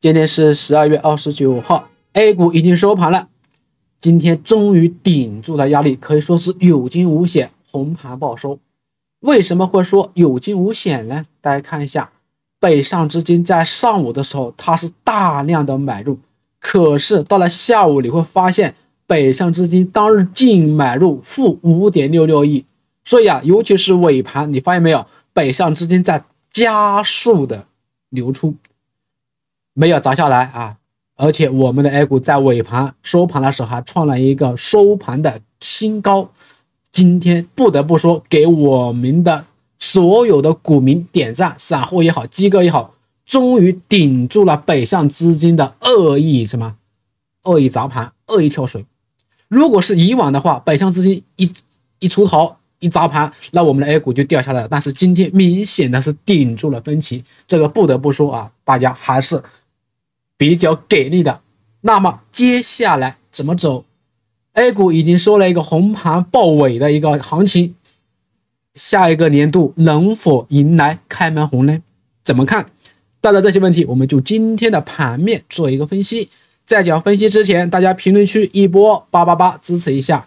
今天是十二月二十九号，A 股已经收盘了。今天终于顶住了压力，可以说是有惊无险，红盘报收。为什么会说有惊无险呢？大家看一下，北上资金在上午的时候它是大量的买入，可是到了下午你会发现，北上资金当日净买入负五点六六亿。所以啊，尤其是尾盘，你发现没有，北上资金在加速的流出。没有砸下来啊！而且我们的 A 股在尾盘收盘的时候还创了一个收盘的新高。今天不得不说，给我们的所有的股民点赞，散户也好，机构也好，终于顶住了北向资金的恶意什么恶意砸盘、恶意跳水。如果是以往的话，北向资金一一出逃、一砸盘，那我们的 A 股就掉下来。了。但是今天明显的是顶住了分歧，这个不得不说啊，大家还是。比较给力的，那么接下来怎么走？A 股已经收了一个红盘报尾的一个行情，下一个年度能否迎来开门红呢？怎么看？带着这些问题，我们就今天的盘面做一个分析。在讲分析之前，大家评论区一波八八八支持一下。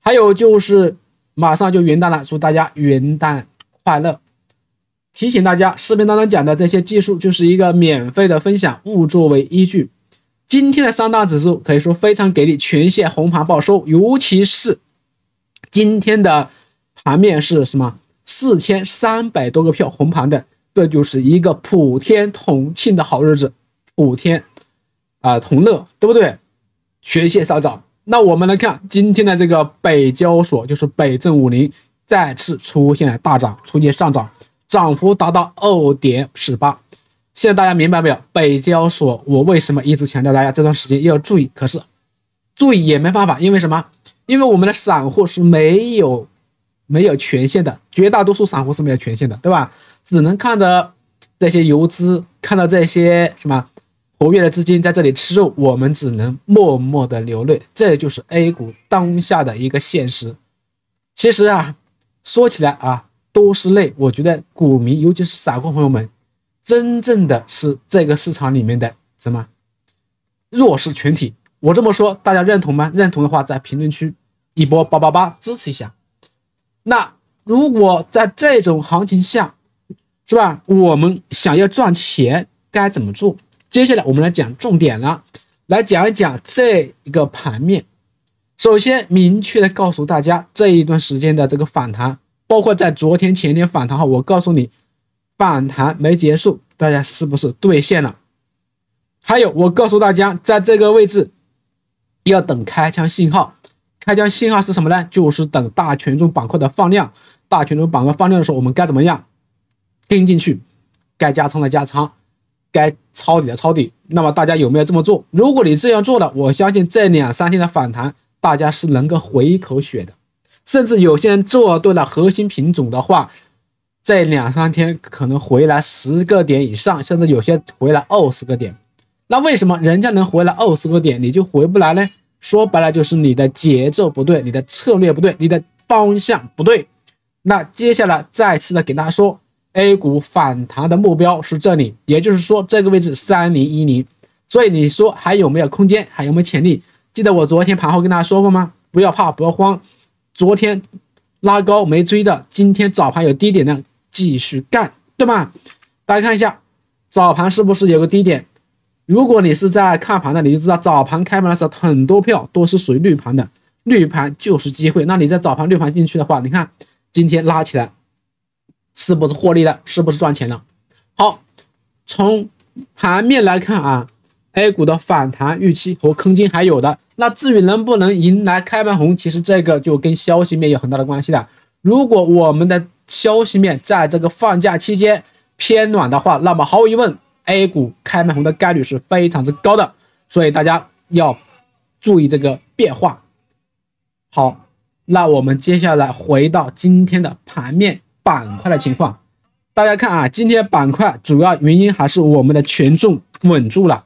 还有就是马上就元旦了，祝大家元旦快乐。提醒大家，视频当中讲的这些技术就是一个免费的分享，勿作为依据。今天的三大指数可以说非常给力，全线红盘报收，尤其是今天的盘面是什么？四千三百多个票红盘的，这就是一个普天同庆的好日子，普天啊同乐，对不对？全线上涨。那我们来看今天的这个北交所，就是北证五零再次出现了大涨，出现上涨。涨幅达到二点四八，现在大家明白没有？北交所，我为什么一直强调大家这段时间要注意？可是，注意也没办法，因为什么？因为我们的散户是没有没有权限的，绝大多数散户是没有权限的，对吧？只能看着这些游资，看到这些什么活跃的资金在这里吃肉，我们只能默默的流泪。这就是 A 股当下的一个现实。其实啊，说起来啊。都是泪，我觉得股民，尤其是散户朋友们，真正的是这个市场里面的什么弱势群体。我这么说，大家认同吗？认同的话，在评论区一波八八八支持一下。那如果在这种行情下，是吧？我们想要赚钱，该怎么做？接下来我们来讲重点了，来讲一讲这一个盘面。首先明确的告诉大家，这一段时间的这个反弹。包括在昨天前天反弹后，我告诉你，反弹没结束，大家是不是兑现了？还有，我告诉大家，在这个位置要等开枪信号。开枪信号是什么呢？就是等大权重板块的放量。大权重板块放量的时候，我们该怎么样？跟进去，该加仓的加仓，该抄底的抄底。那么大家有没有这么做？如果你这样做了，我相信这两三天的反弹，大家是能够回一口血的。甚至有些人做对了核心品种的话，在两三天可能回来十个点以上，甚至有些回来二十个点。那为什么人家能回来二十个点，你就回不来呢？说白了就是你的节奏不对，你的策略不对，你的方向不对。那接下来再次的给大家说，A 股反弹的目标是这里，也就是说这个位置三零一零。所以你说还有没有空间，还有没有潜力？记得我昨天盘后跟大家说过吗？不要怕，不要慌。昨天拉高没追的，今天早盘有低点量，继续干，对吗？大家看一下早盘是不是有个低点？如果你是在看盘的，你就知道早盘开盘的时候很多票都是属于绿盘的，绿盘就是机会。那你在早盘绿盘进去的话，你看今天拉起来是不是获利了？是不是赚钱了？好，从盘面来看啊，A 股的反弹预期和坑金还有的。那至于能不能迎来开门红，其实这个就跟消息面有很大的关系的。如果我们的消息面在这个放假期间偏暖的话，那么毫无疑问，A 股开门红的概率是非常之高的。所以大家要注意这个变化。好，那我们接下来回到今天的盘面板块的情况。大家看啊，今天板块主要原因还是我们的权重稳住了。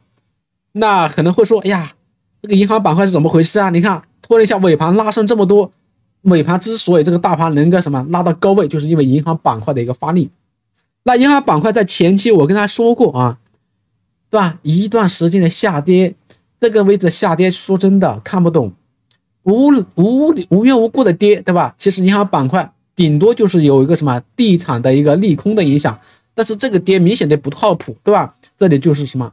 那可能会说，哎呀。这个银行板块是怎么回事啊？你看，拖了一下尾盘拉升这么多。尾盘之所以这个大盘能够什么拉到高位，就是因为银行板块的一个发力。那银行板块在前期我跟大家说过啊，对吧？一段时间的下跌，这个位置下跌，说真的看不懂，无无无缘无故的跌，对吧？其实银行板块顶多就是有一个什么地产的一个利空的影响，但是这个跌明显的不靠谱，对吧？这里就是什么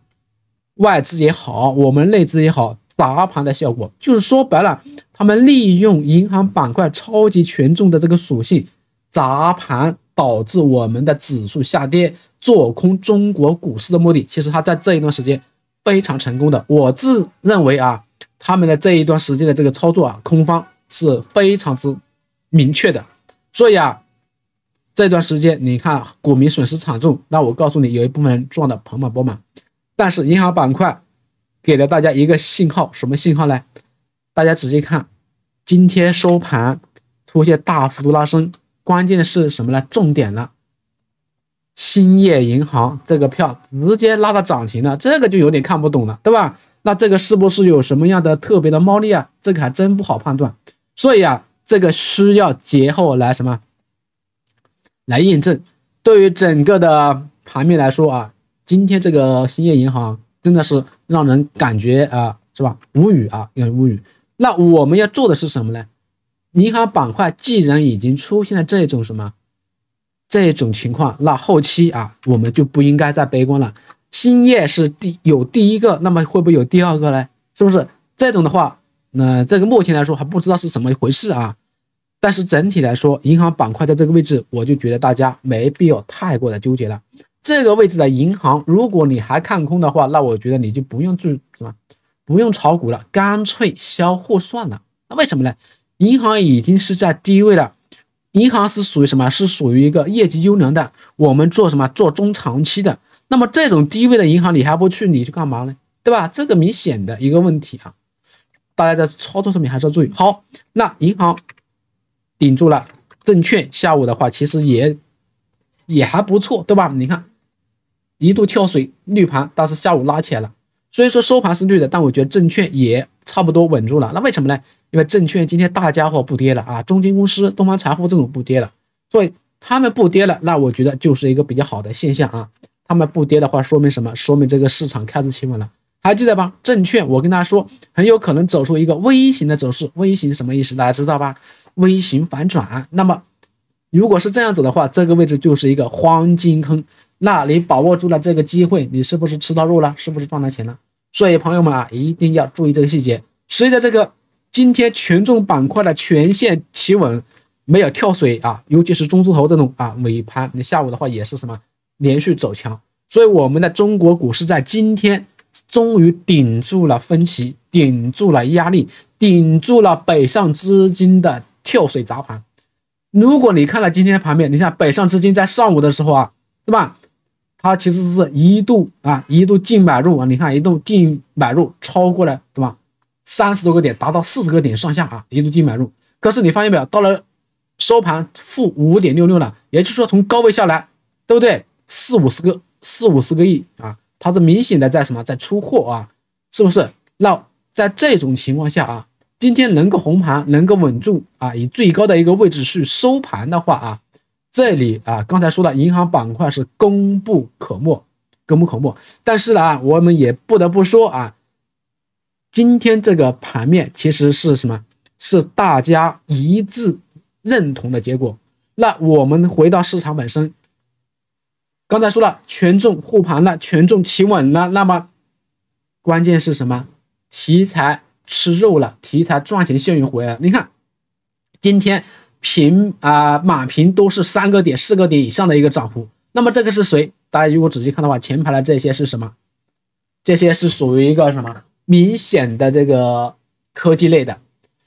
外资也好，我们内资也好。砸盘的效果，就是说白了，他们利用银行板块超级权重的这个属性，砸盘导致我们的指数下跌，做空中国股市的目的，其实他在这一段时间非常成功的。我自认为啊，他们的这一段时间的这个操作啊，空方是非常之明确的，所以啊，这段时间你看股民损失惨重，那我告诉你，有一部分人赚的盆满钵满，但是银行板块。给了大家一个信号，什么信号呢？大家仔细看，今天收盘出现大幅度拉升，关键是什么呢？重点呢，兴业银行这个票直接拉到涨停了，这个就有点看不懂了，对吧？那这个是不是有什么样的特别的猫腻啊？这个还真不好判断，所以啊，这个需要节后来什么来验证。对于整个的盘面来说啊，今天这个兴业银行真的是。让人感觉啊，是吧？无语啊，点无语。那我们要做的是什么呢？银行板块既然已经出现了这种什么这种情况，那后期啊，我们就不应该再悲观了。兴业是第有第一个，那么会不会有第二个呢？是不是这种的话，那这个目前来说还不知道是怎么回事啊。但是整体来说，银行板块在这个位置，我就觉得大家没必要太过的纠结了。这个位置的银行，如果你还看空的话，那我觉得你就不用做什么，不用炒股了，干脆销户算了。那为什么呢？银行已经是在低位了，银行是属于什么？是属于一个业绩优良的。我们做什么？做中长期的。那么这种低位的银行你还不去，你去干嘛呢？对吧？这个明显的一个问题啊，大家在操作上面还是要注意。好，那银行顶住了，证券下午的话其实也也还不错，对吧？你看。一度跳水绿盘，但是下午拉起来了。虽然说收盘是绿的，但我觉得证券也差不多稳住了。那为什么呢？因为证券今天大家伙不跌了啊，中金公司、东方财富这种不跌了，所以他们不跌了，那我觉得就是一个比较好的现象啊。他们不跌的话，说明什么？说明这个市场开始企稳了。还记得吧？证券，我跟大家说，很有可能走出一个 V 型的走势。V 型什么意思？大家知道吧？V 型反转。那么如果是这样子的话，这个位置就是一个黄金坑。那你把握住了这个机会，你是不是吃到肉了？是不是赚到钱了？所以朋友们啊，一定要注意这个细节。随着这个今天权重板块的全线企稳，没有跳水啊，尤其是中字头这种啊，尾盘你下午的话也是什么连续走强。所以我们的中国股市在今天终于顶住了分歧，顶住了压力，顶住了北上资金的跳水砸盘。如果你看了今天盘面，你像北上资金在上午的时候啊，对吧？它其实是一度啊一度净买入啊，你看一度净买入超过了对吧？三十多个点，达到四十个点上下啊，一度净买入。可是你发现没有，到了收盘负五点六六了，也就是说从高位下来，对不对？四五十个四五十个亿啊，它是明显的在什么在出货啊，是不是？那在这种情况下啊，今天能够红盘，能够稳住啊，以最高的一个位置去收盘的话啊。这里啊，刚才说了，银行板块是功不可没，功不可没。但是呢，啊，我们也不得不说啊，今天这个盘面其实是什么？是大家一致认同的结果。那我们回到市场本身，刚才说了，权重护盘了，权重企稳了，那么关键是什么？题材吃肉了，题材赚钱效应回来了。你看，今天。平啊，满屏都是三个点、四个点以上的一个涨幅。那么这个是谁？大家如果仔细看的话，前排的这些是什么？这些是属于一个什么明显的这个科技类的。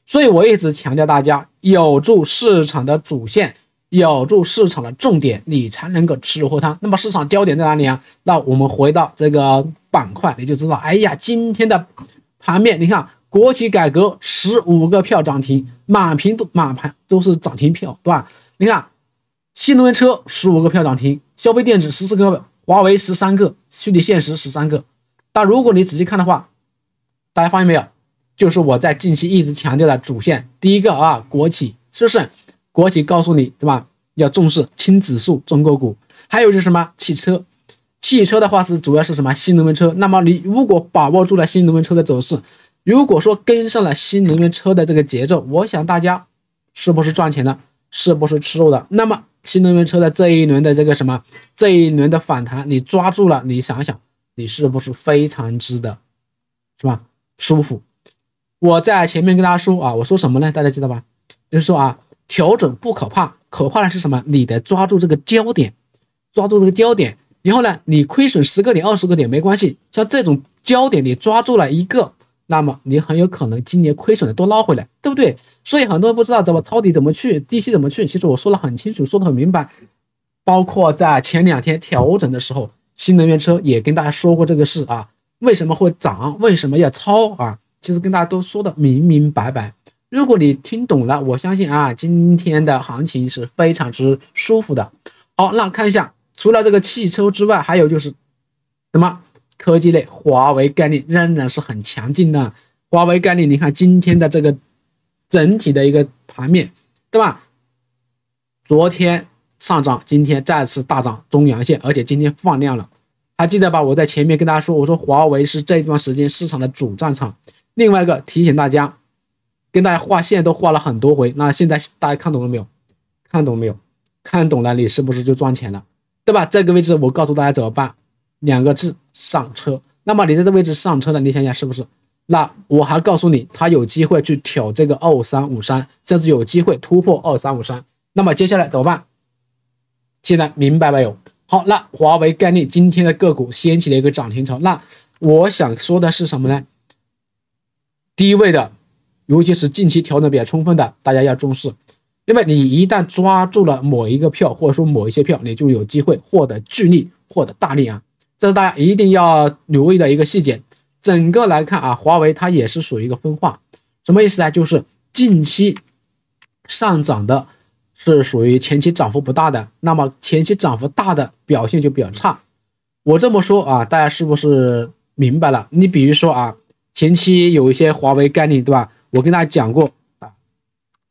所以我一直强调大家咬住市场的主线，咬住市场的重点，你才能够吃肉喝汤。那么市场焦点在哪里啊？那我们回到这个板块，你就知道。哎呀，今天的盘面，你看。国企改革十五个票涨停，满屏都满盘都是涨停票，对吧？你看新能源车十五个票涨停，消费电子十四个，华为十三个，虚拟现实十三个。但如果你仔细看的话，大家发现没有？就是我在近期一直强调的主线，第一个啊，国企是不是？国企告诉你对吧？要重视轻指数、中国股，还有就是什么汽车？汽车的话是主要是什么新能源车？那么你如果把握住了新能源车的走势。如果说跟上了新能源车的这个节奏，我想大家是不是赚钱了？是不是吃肉的？那么新能源车的这一轮的这个什么，这一轮的反弹，你抓住了，你想想，你是不是非常之的，是吧？舒服。我在前面跟大家说啊，我说什么呢？大家记得吧？就是说啊，调整不可怕，可怕的是什么？你得抓住这个焦点，抓住这个焦点，然后呢，你亏损十个点、二十个点没关系，像这种焦点你抓住了一个。那么你很有可能今年亏损的都捞回来，对不对？所以很多人不知道怎么抄底怎么去低吸怎么去。其实我说的很清楚，说的很明白。包括在前两天调整的时候，新能源车也跟大家说过这个事啊，为什么会涨？为什么要抄啊？其实跟大家都说的明明白白。如果你听懂了，我相信啊，今天的行情是非常之舒服的。好，那看一下，除了这个汽车之外，还有就是什么？科技类，华为概念仍然是很强劲的。华为概念，你看今天的这个整体的一个盘面，对吧？昨天上涨，今天再次大涨，中阳线，而且今天放量了。还记得吧？我在前面跟大家说，我说华为是这一段时间市场的主战场。另外一个提醒大家，跟大家画线都画了很多回。那现在大家看懂了没有？看懂没有？看懂了，你是不是就赚钱了？对吧？这个位置，我告诉大家怎么办。两个字上车，那么你在这个位置上车了，你想想是不是？那我还告诉你，他有机会去挑这个二三五三，甚至有机会突破二三五三。那么接下来怎么办？现在明白没有？好，那华为概念今天的个股掀起了一个涨停潮。那我想说的是什么呢？低位的，尤其是近期调整比较充分的，大家要重视。因为你一旦抓住了某一个票，或者说某一些票，你就有机会获得巨利，获得大利啊。这是大家一定要留意的一个细节。整个来看啊，华为它也是属于一个分化，什么意思呢？就是近期上涨的是属于前期涨幅不大的，那么前期涨幅大的表现就比较差。我这么说啊，大家是不是明白了？你比如说啊，前期有一些华为概念，对吧？我跟大家讲过啊，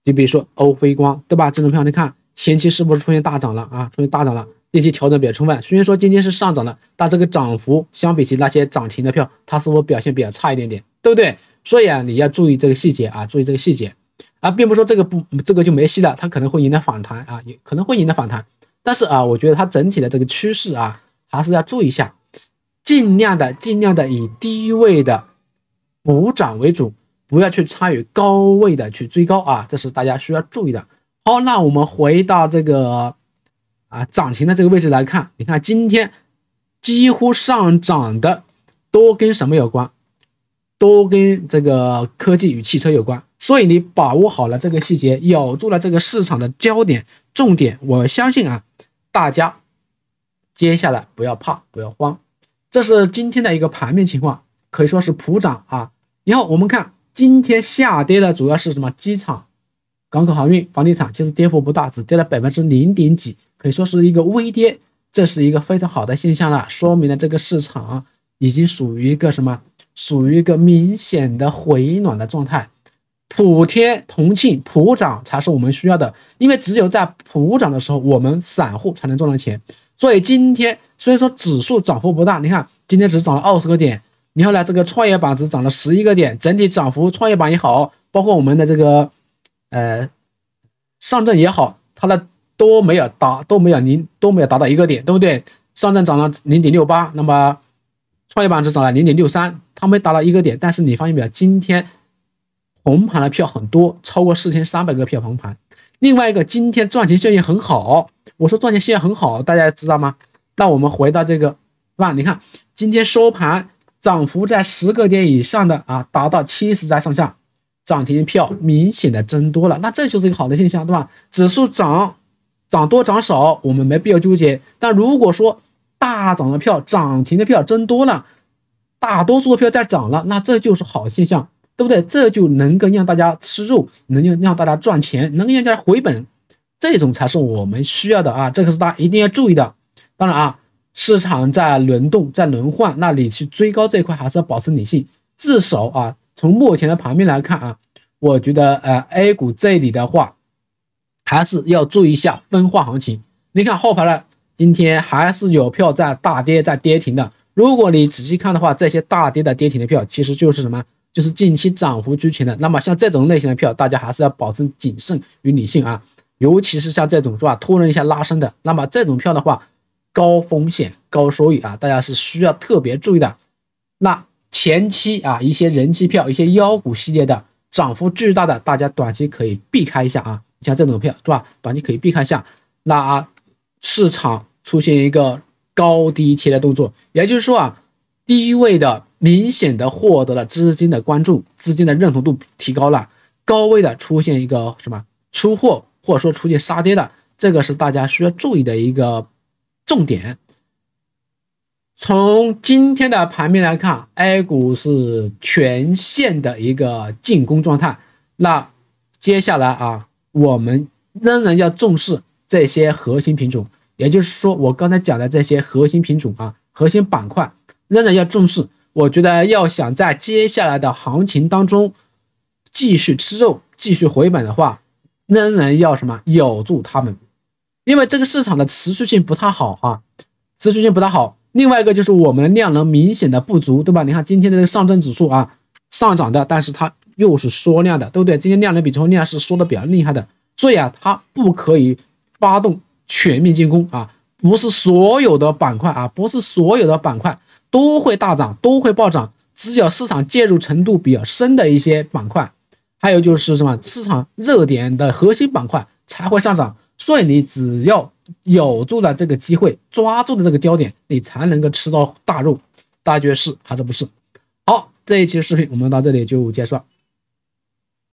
你比如说欧菲光，对吧？这种票你看前期是不是出现大涨了啊？出现大涨了。业绩调整比较充分，虽然说今天是上涨了，但这个涨幅相比起那些涨停的票，它是否表现比较差一点点，对不对？所以啊，你要注意这个细节啊，注意这个细节啊，并不说这个不，这个就没戏了，它可能会迎来反弹啊，也可能会迎来反弹。但是啊，我觉得它整体的这个趋势啊，还是要注意一下，尽量的、尽量的以低位的补涨为主，不要去参与高位的去追高啊，这是大家需要注意的。好，那我们回到这个。啊，涨停的这个位置来看，你看今天几乎上涨的都跟什么有关？都跟这个科技与汽车有关。所以你把握好了这个细节，咬住了这个市场的焦点重点，我相信啊，大家接下来不要怕，不要慌。这是今天的一个盘面情况，可以说是普涨啊。然后我们看今天下跌的主要是什么？机场、港口航运、房地产其实跌幅不大，只跌了百分之零点几。可以说是一个微跌，这是一个非常好的现象了，说明了这个市场已经属于一个什么？属于一个明显的回暖的状态。普天同庆、普涨才是我们需要的，因为只有在普涨的时候，我们散户才能赚到钱。所以今天虽然说指数涨幅不大，你看今天只涨了二十个点，你看呢这个创业板只涨了十一个点，整体涨幅创业板也好，包括我们的这个呃上证也好，它的。都没有达都没有零都没有达到一个点，对不对？上证涨了零点六八，那么创业板只涨了零点六三，它没达到一个点。但是你发现没有，今天红盘的票很多，超过四千三百个票红盘。另外一个，今天赚钱效应很好。我说赚钱效应很好，大家知道吗？那我们回到这个，是吧？你看今天收盘涨幅在十个点以上的啊，达到七十家上下，涨停票明显的增多了。那这就是一个好的现象，对吧？指数涨。涨多涨少，我们没必要纠结。但如果说大涨的票、涨停的票增多了，大多数的票在涨了，那这就是好现象，对不对？这就能够让大家吃肉，能让让大家赚钱，能让大家回本，这种才是我们需要的啊！这个是大家一定要注意的。当然啊，市场在轮动，在轮换，那你去追高这一块还是要保持理性。至少啊，从目前的盘面来看啊，我觉得呃，A 股这里的话。还是要注意一下分化行情。你看后排的，今天还是有票在大跌，在跌停的。如果你仔细看的话，这些大跌的跌停的票，其实就是什么？就是近期涨幅居前的。那么像这种类型的票，大家还是要保持谨慎与理性啊。尤其是像这种是吧，突然一下拉升的，那么这种票的话，高风险高收益啊，大家是需要特别注意的。那前期啊，一些人气票、一些妖股系列的涨幅巨大的，大家短期可以避开一下啊。像这种票是吧？短期可以避一下。那市场出现一个高低切的动作，也就是说啊，低位的明显的获得了资金的关注，资金的认同度提高了。高位的出现一个什么出货，或者说出现杀跌的，这个是大家需要注意的一个重点。从今天的盘面来看，A 股是全线的一个进攻状态。那接下来啊。我们仍然要重视这些核心品种，也就是说，我刚才讲的这些核心品种啊、核心板块，仍然要重视。我觉得要想在接下来的行情当中继续吃肉、继续回本的话，仍然要什么？咬住它们，因为这个市场的持续性不太好啊，持续性不太好。另外一个就是我们的量能明显的不足，对吧？你看今天的上证指数啊，上涨的，但是它。又是缩量的，对不对？今天量能比昨天量是缩的比较厉害的，所以啊，它不可以发动全面进攻啊，不是所有的板块啊，不是所有的板块都会大涨，都会暴涨，只有市场介入程度比较深的一些板块，还有就是什么市场热点的核心板块才会上涨，所以你只要咬住了这个机会，抓住了这个焦点，你才能够吃到大肉，大家觉得是还是不是？好，这一期视频我们到这里就结束。了。